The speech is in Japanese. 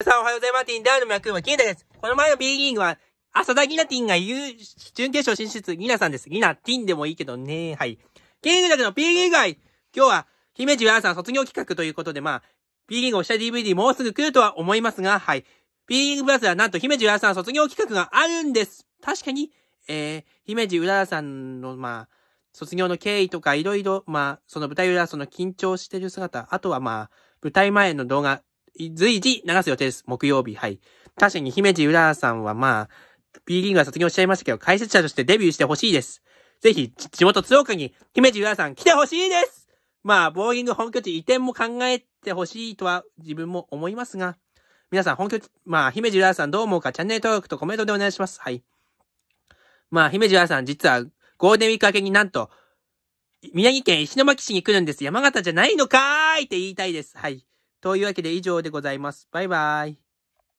皆さんおはようございます。インダーの脈は金太です。この前の B リーグは、浅田ギナティンが優、準決勝進出、ギナさんです。ギナティンでもいいけどね。はい。キングだけの B リーグ外、今日は、姫路アさん卒業企画ということで、まあ、B リーグをした DVD もうすぐ来るとは思いますが、はい。B リーグプラスはなんと姫路アさん卒業企画があるんです。確かに、えー、姫路浦さんの、まあ、卒業の経緯とか、いろいろ、まあ、その舞台裏、その緊張してる姿、あとはまあ、舞台前の動画、随時流す予定です。木曜日。はい。確かに姫路浦和さんはまあ、B リーグは卒業しちゃいましたけど、解説者としてデビューしてほしいです。ぜひ、地元強岡に姫路浦和さん来てほしいですまあ、ボーリング本拠地移転も考えてほしいとは自分も思いますが、皆さん本拠地、まあ、姫路浦和さんどう思うかチャンネル登録とコメントでお願いします。はい。まあ、姫路浦和さん実はゴールデンウィーク明けになんと、宮城県石巻市に来るんです。山形じゃないのかーいって言いたいです。はい。というわけで以上でございます。バイバイ。